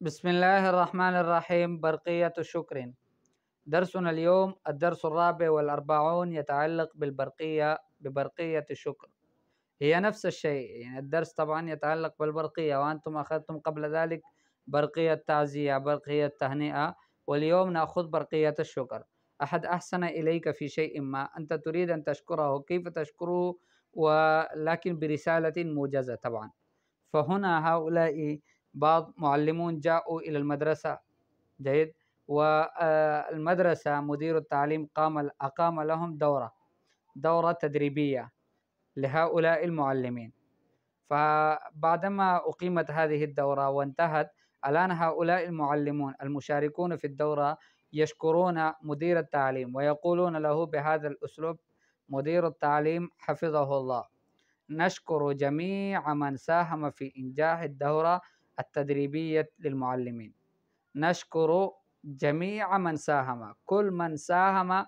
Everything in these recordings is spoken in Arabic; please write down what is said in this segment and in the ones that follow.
بسم الله الرحمن الرحيم برقية شكر درسنا اليوم الدرس الرابع والأربعون يتعلق بالبرقية ببرقية الشكر هي نفس الشيء يعني الدرس طبعا يتعلق بالبرقية وأنتم أخذتم قبل ذلك برقية تعزية برقية تهنئة واليوم نأخذ برقية الشكر أحد أحسن إليك في شيء ما أنت تريد أن تشكره كيف تشكره ولكن برسالة موجزة طبعا فهنا هؤلاء بعض معلمون جاءوا إلى المدرسة جيد والمدرسة آه، مدير التعليم قام أقام لهم دورة دورة تدريبية لهؤلاء المعلمين فبعدما أقيمت هذه الدورة وانتهت الآن هؤلاء المعلمون المشاركون في الدورة يشكرون مدير التعليم ويقولون له بهذا الأسلوب مدير التعليم حفظه الله نشكر جميع من ساهم في إنجاح الدورة التدريبية للمعلمين نشكر جميع من ساهم كل من ساهم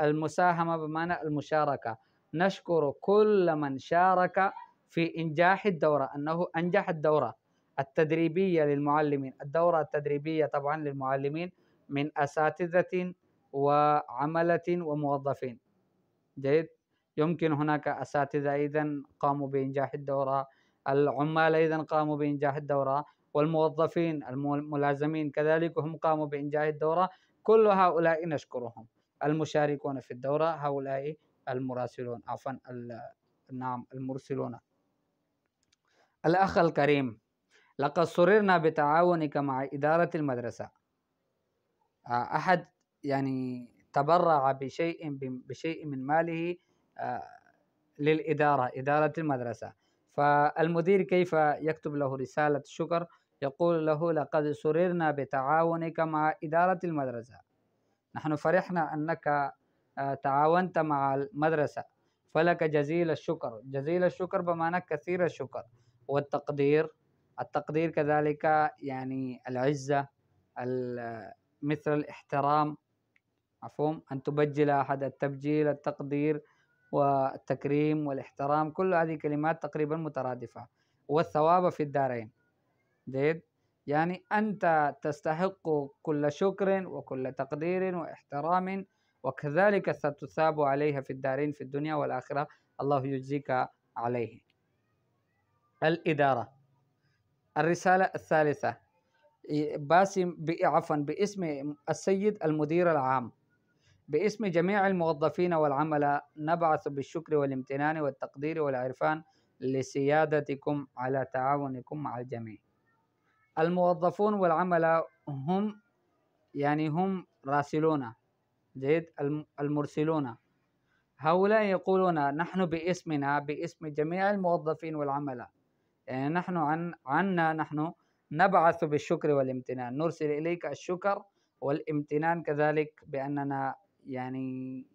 المساهمة بمعنى المشاركة نشكر كل من شارك في إنجاح الدورة أنه أنجح الدورة التدريبية للمعلمين الدورة التدريبية طبعا للمعلمين من أساتذة وعملة وموظفين جيد يمكن هناك أساتذة أيضا قاموا بإنجاح الدورة العمال أيضا قاموا بإنجاح الدورة والموظفين الملازمين كذلك هم قاموا بإنجاح الدورة كل هؤلاء نشكرهم المشاركون في الدورة هؤلاء المراسلون عفوا نعم المرسلون الأخ الكريم لقد سررنا بتعاونك مع إدارة المدرسة آه، أحد يعني تبرع بشيء بشيء من ماله آه، للإدارة إدارة المدرسة فالمدير كيف يكتب له رسالة شكر يقول له لقد سررنا بتعاونك مع إدارة المدرسة نحن فرحنا أنك آه، تعاونت مع المدرسة فلك جزيل الشكر جزيل الشكر بمعنى كثير الشكر والتقدير التقدير كذلك يعني العزة مثل الاحترام أفهم أن تبجل أحد التبجيل التقدير والتكريم والاحترام كل هذه كلمات تقريبا مترادفة والثواب في الدارين ديد يعني أنت تستحق كل شكر وكل تقدير واحترام وكذلك ستثاب عليها في الدارين في الدنيا والآخرة الله يجزيك عليه الإدارة الرسالة الثالثة باسم عفوا باسم السيد المدير العام باسم جميع الموظفين والعملاء نبعث بالشكر والامتنان والتقدير والعرفان لسيادتكم على تعاونكم مع الجميع الموظفون والعملاء هم يعني هم راسلونا جيد المرسلون هؤلاء يقولون نحن باسمنا باسم جميع الموظفين والعملاء يعني نحن عن عنا نحن نبعث بالشكر والامتنان نرسل إليك الشكر والامتنان كذلك بأننا يعني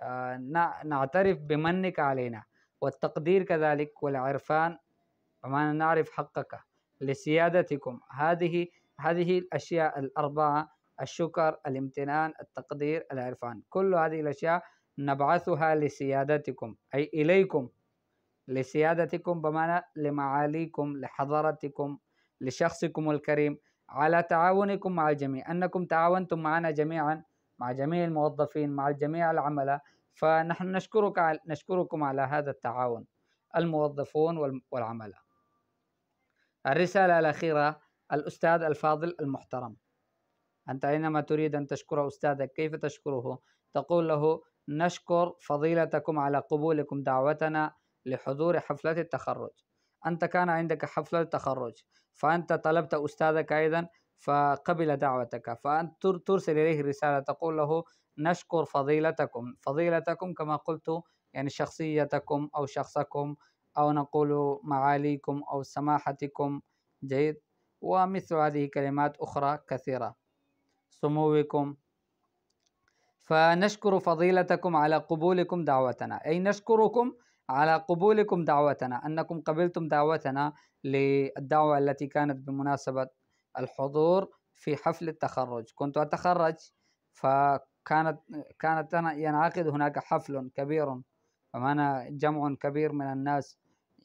آه، نعترف بمنك علينا والتقدير كذلك والعرفان وما نعرف حقك لسيادتكم هذه هذه الأشياء الأربعة الشكر الامتنان التقدير العرفان كل هذه الأشياء نبعثها لسيادتكم أي إليكم لسيادتكم بمعنى لمعاليكم لحضرتكم لشخصكم الكريم على تعاونكم مع الجميع أنكم تعاونتم معنا جميعا مع جميع الموظفين مع جميع العملاء فنحن نشكرك على نشكركم على هذا التعاون الموظفون والعملاء الرسالة الأخيرة الأستاذ الفاضل المحترم أنت حينما تريد أن تشكر أستاذك كيف تشكره؟ تقول له نشكر فضيلتكم على قبولكم دعوتنا لحضور حفلة التخرج أنت كان عندك حفلة تخرج فأنت طلبت أستاذك أيضا فقبل دعوتك فأنت ترسل إليه رسالة تقول له نشكر فضيلتكم فضيلتكم كما قلت يعني شخصيتكم أو شخصكم أو نقول معاليكم أو سماحتكم جيد ومثل هذه كلمات أخرى كثيرة سموكم فنشكر فضيلتكم على قبولكم دعوتنا أي نشكركم على قبولكم دعوتنا أنكم قبلتم دعوتنا للدعوة التي كانت بمناسبة الحضور في حفل التخرج كنت أتخرج فكانت كانت أنا ينعقد هناك حفل كبير فمعنا جمع كبير من الناس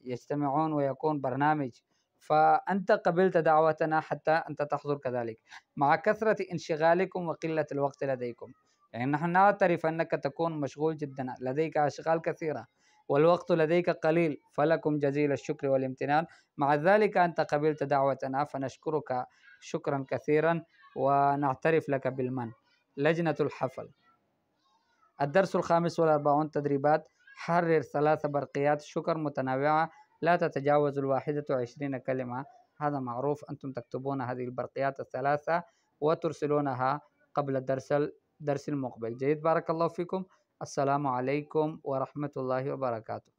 يجتمعون ويكون برنامج فأنت قبلت دعوتنا حتى أنت تحضر كذلك مع كثرة انشغالكم وقلة الوقت لديكم يعني نحن نعترف أنك تكون مشغول جدا لديك أشغال كثيرة والوقت لديك قليل فلكم جزيل الشكر والامتنان مع ذلك أنت قبلت دعوتنا فنشكرك شكرا كثيرا ونعترف لك بالمن لجنة الحفل الدرس الخامس والأربعون تدريبات حرر ثلاث برقيات شكر متنوعة لا تتجاوز الواحدة وعشرين كلمة هذا معروف أنتم تكتبون هذه البرقيات الثلاثة وترسلونها قبل الدرس الدرس المقبل جيد بارك الله فيكم السلام عليكم ورحمة الله وبركاته